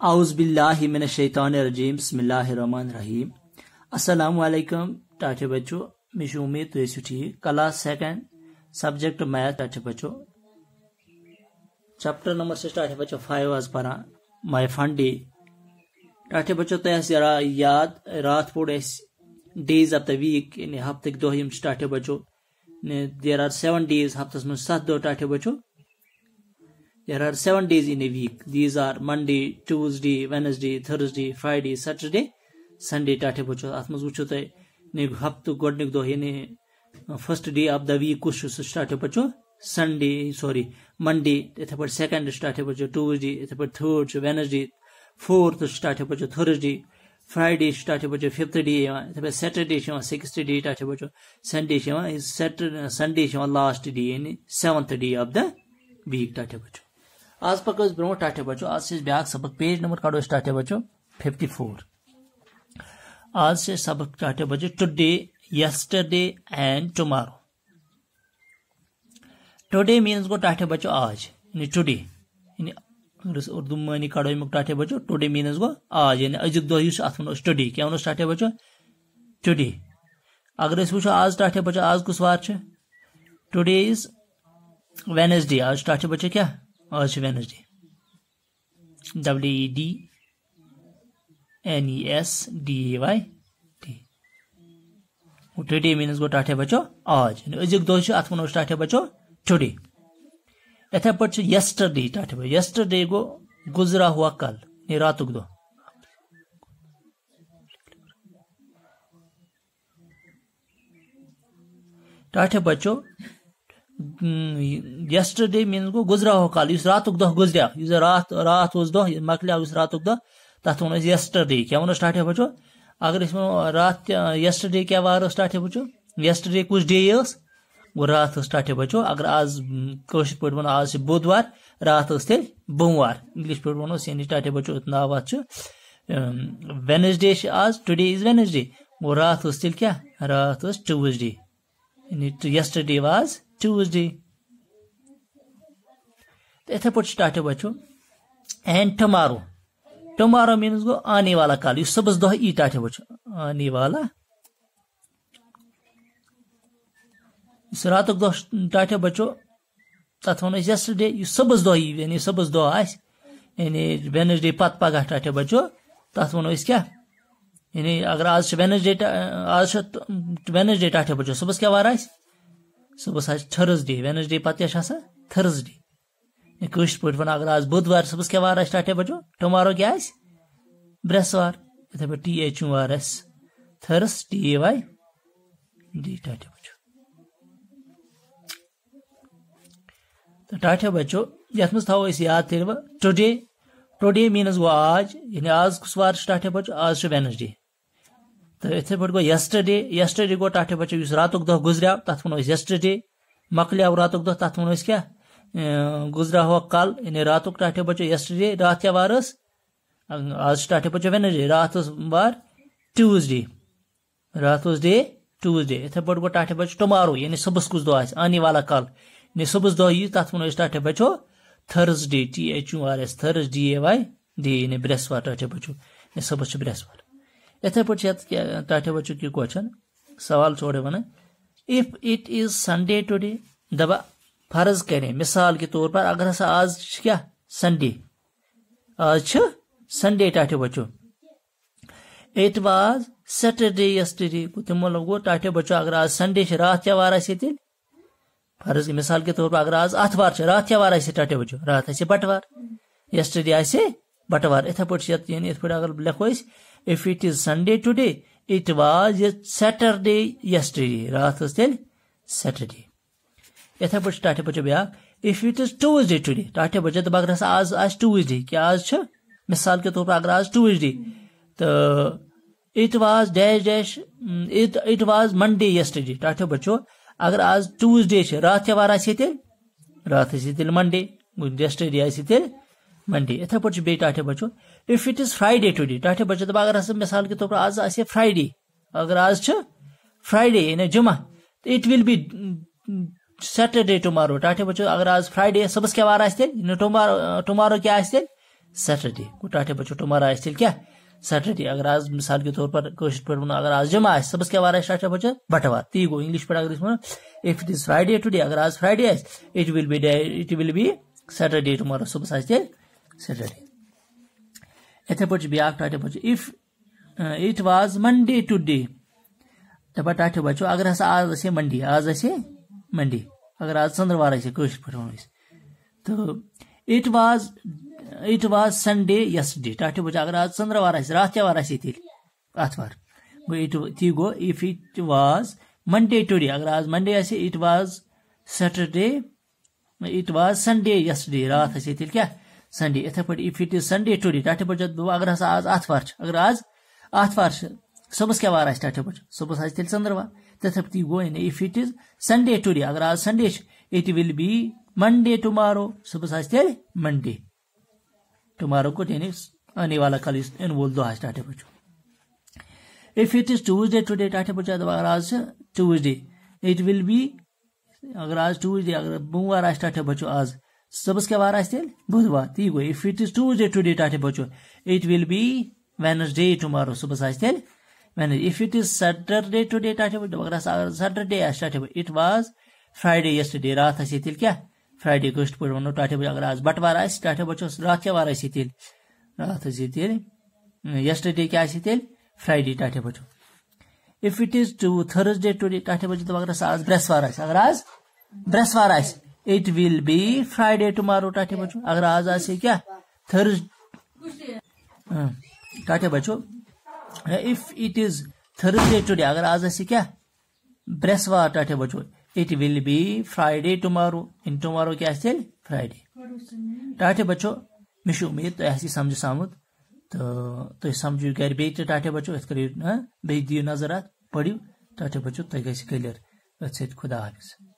शैतान रजीम आउज़बिल्लाशैतानरजीम बसमीम असलकम टाठे बच्चो मे उम्मीद तुम तो ठीक क्लास सेकंड सब्जेक्ट मैथ टाठे बच्चो चैप्टर नंबर से टाठे बच्चो फाइव आज पढ़ा माय फंडी टाठे बच्चो तो याद रात पोड़ डेज ऑफ द वीक यानी हफ्ते दो टाठे बच्चो देर आर सेवन डेज हफ्त मज सत दो टाठे बच्चो There are seven days in a week. These are Monday, Tuesday, Wednesday, Thursday, Friday, Saturday, Sunday. टाठे बच्चों आत्मस बच्चों ते ने हफ्तु गॉड ने दो है ने first day of the week कुछ स्टार्ट है बच्चों संडे सॉरी मंडे इथे पर सेकंड स्टार्ट है बच्चों ट्यूसडे इथे पर थर्ड वेनसडे फोर्थ स्टार्ट है बच्चों थर्सडे फ्राइडे स्टार्ट है बच्चों फिफ्थ डे इथे पर सैटरडे से सिक्स्थ डे स्टार्ट है बच्चों संडे से सैटरडे संडे से लास्ट डे यानी seventh day of the week start है बच्चों आज पक ब्रो टाटे बचो आज से ब्या सबक पेज नंबर काड़ो टाटे बचो फिफ्टी फोर आज से सबक टाटे बचो today yesterday and tomorrow today means गो टाटे बचो आज यानी टुडे यानी उर्दू मानी काड़ो मुक टाटे बचो टुडे मीन्स गो आज यानी अजुक दह यु अत टुडे क्या वो टाटे बचो टुडे अगर वो आज टाटे बचो आज कुछ वार टुडे इज वेनसडे आज टाटे बचो क्या E e आज Wednesday W E D N E S D A Y टी टुडे मीनस गो टाठे बचो आज अजुक दो अत वो टाठे बचो टुडे इथे पे यस्टरडे टाठे बचो यस्टरडे गो गुजरा हुआ कल ये रात दह टाठे बचो yesterday means گوٚو گُزریٛوو کال یُس راتُک دۄہ گُزریٛو یُس زَن راتھ راتھ اوس دۄہ مۄکلیٛو یُس راتُک دۄہ تَتھ وَنو أسۍ یسٹرڈے کیٛاہ وَنو سٹاٹیا بَچو اگر أسۍ وَنو راتھ یسٹرڈے کیٛاہ وار ٲس سٹاٹیا بَچو یسٹرڈے کُس ڈے ٲس گوٚو راتھ ٲس سٹاٹیا بَچو اگر آز کٲشِر پٲٹھۍ وَنو آز چھِ بۄدوار راتھ ٲس تیٚلہِ بوموار اِنٛگلِش پٲٹھۍ وَنو أسۍ یعنی سٹاٹیا بَچو ناو اَتھ چھُ وٮ۪نٕسڈے چھِ آز ٹُڈے اِز وٮ۪نٕسڈے گوٚو راتھ ٲس تیٚلہِ کیٛاہ راتھ ٲس ٹیوٗزڈے یعنی یسٹرڈے واز ٹیوٗزڈے इथे पे स्टार्ट बचो एंड टमारो टमारो मीनस गो आने वाला कल यह सबस दह ई टाठे बचो आने वाला इस रात दह टाठे बचो तथ वन यस्टरडे यह सबस दह ई यानी सबस दह आने यानी वेनसडे पत पगह टाठे बचो तथ वनो क्या यानी अगर आज वेनसडे आज वेनसडे टाठे बचो सुबह क्या वार आ सुबह आज थर्सडे वेनसडे पत क्या थर्सडे कश वन अगर आज बुधवार सुबह क्या वार अठे बजो टमारो क्या ब्रेसवार इथे पे टी एच वार Thurs T A Y D टाटे बचो तो टाटे बचो ये थो याद तेल वह टुडे टुडे मीनस गो आज यानी आज कुछ वार टाटे बचो आज वेनसडे तो इथे पे गो यस्टरडे यस्टरडे गो टाटे बचो रात दह गुजरिया तथ वो यस्टरडे मकलिया रात दह तथ वो क्या गुजरा हुआ कल यानी रात टाठे बचो यस्टरडे रात क्या वार आज टाठे बचो वेनजडे रात वार ट्यूजडे रात डे ट्यूजडे इथे पे गो टाठे बचो टुमारो यानी सुबह कुछ दो आने वाला कल यानी सुबह दो यी तथ वो टाठे बचो Thursday T H U R S Thurs D A Y day यानी बृहस्वार टाठे बचो सुबह बृहस्वार इथे पे टाठे बचो क्यों क्वेश्चन सवाल चोड़े one if it is Sunday today दबा फर्ज करें मिसाल के तौर पर अगर हसा आज क्या संडे आज संडे टाठे बचो एतवाज सैटरडे यस्टरडे तमो गो टाठे बचो अगर आज संडे रात क्या वार फर्ज मिसाल के तौर पर अगर आज अथवार रात क्या वार टाठे बचो रात बटवार यस्टरडे आ बटवार इथे पे इथ पे अगर लिखो if it is Sunday today it was Saturday yesterday रात तेल सैटरडे یِتھے پٲٹھۍ چھِ ٹاٹھے پٲٹھۍ چھِ بیٛاکھ if it is Tuesday today ٹاٹھے پٲٹھۍ چھِ دَپان اگر ہسا آز آسہِ ٹوٗزڈے کیٛاہ آز چھِ مِثال کے طور پر اگر آز ٹوٗزڈے تہٕ it was dash dash it it was Monday yesterday ٹاٹھیو بچو اگر آز ٹوٗزڈے چھِ راتھ کیٛاہ وار آسہِ تیٚلہِ راتھ آسہِ تیٚلہِ مَنڈے یسٹرڈے آسہِ تیٚلہِ مَنڈے یِتھے پٲٹھۍ چھِ بیٚیہِ ٹاٹھے بچو if it is Friday today ٹاٹھے بچو دَپان اگر ہسا مِثال کے طور پر آز آسہِ فرٛایڈے اگر آز چھِ فرٛایڈے یعنی جُمعہ it will be Saturday tomorrow टाटे बचो अगर आज फ्राइडे सबस क्या वार आस्ते टुमारो टुमारो क्या आस्ते सैटरडे को टाठे बचो टुमारो आस्ते क्या सैटरडे अगर आज मिसाल के तौर पर कोशिश पर बनो अगर आज जमा है सबस क्या वार है टाठे बचो बटवार ती गो इंग्लिश पर अगर इसमें if it is Friday today अगर आज फ्राइडे है it will be it will be Saturday tomorrow सबस आस्ते सैटरडे इथे पे बया टाठे बचो if it was Monday today तब टाठे बचो अगर हसा आज असे मंडे आज असे मंडे अगर आज चंद्रवार है कोशिश तो it was it was Sunday yesterday टाटे बजे अगर आज चंद्रवार है रात क्या वार आतवार गो इट गो if it was Monday today अगर आज मंडे आट it was Saturday it was Sunday day रात है तेल क्या संडे इथे पे if it is Sunday today टाटे बजे अगर आज आतवार अगर आज आतवार सुबह क्या वार है बजे सुबह है तेल तथा तथापि and if it is Sunday today अगर आज Sunday it will be Monday tomorrow सुबह साझते मंडे टुमारो को यानी आने वाला कल इन बोल दो आज टाटे बचो if it is Tuesday today टाटे बचो तो अगर आज ट्यूजडे इट विल बी अगर आज ट्यूजडे अगर बुधवार आज टाटे बचो आज सुबह क्या बार आज तेल बुधवार ती गो if it is Tuesday today टाटे बचो it will be Wednesday tomorrow सुबह आज तेल when if it is saturday today टाठेबुल तो saturday as टाठेबुल it was friday yesterday रात हसी तिल क्या friday को इष्ट पूर्ण टाठेबुल अगर आज बटवार आइस टाठेबुल रात क्या वार रात हसी तिल हम्म, yesterday क्या हसी तिल friday टाठेबुल if it is to thursday today टाठेबुल तो अगर आज बृहस्पतिवार अगर आज बृहस्पतिवार it it will be friday tomorrow टाठेबुल अगर आज आइस क्या थर्स हम्म, टाठे बच्चों if it is Thursday today अगर आज ऐसी क्या ब्रेसवार टाटे बचो it will be Friday tomorrow इन टुमारो क्या चल फ्राइडे टाटे बचो मे उम्मीद तो ऐसी समझ सामुद तो तुम समझो गर बे टाठे बचो इत करो दिव नजर अत पढ़ो टाटे बचो तुम गलियर अत खुदा हाफिज़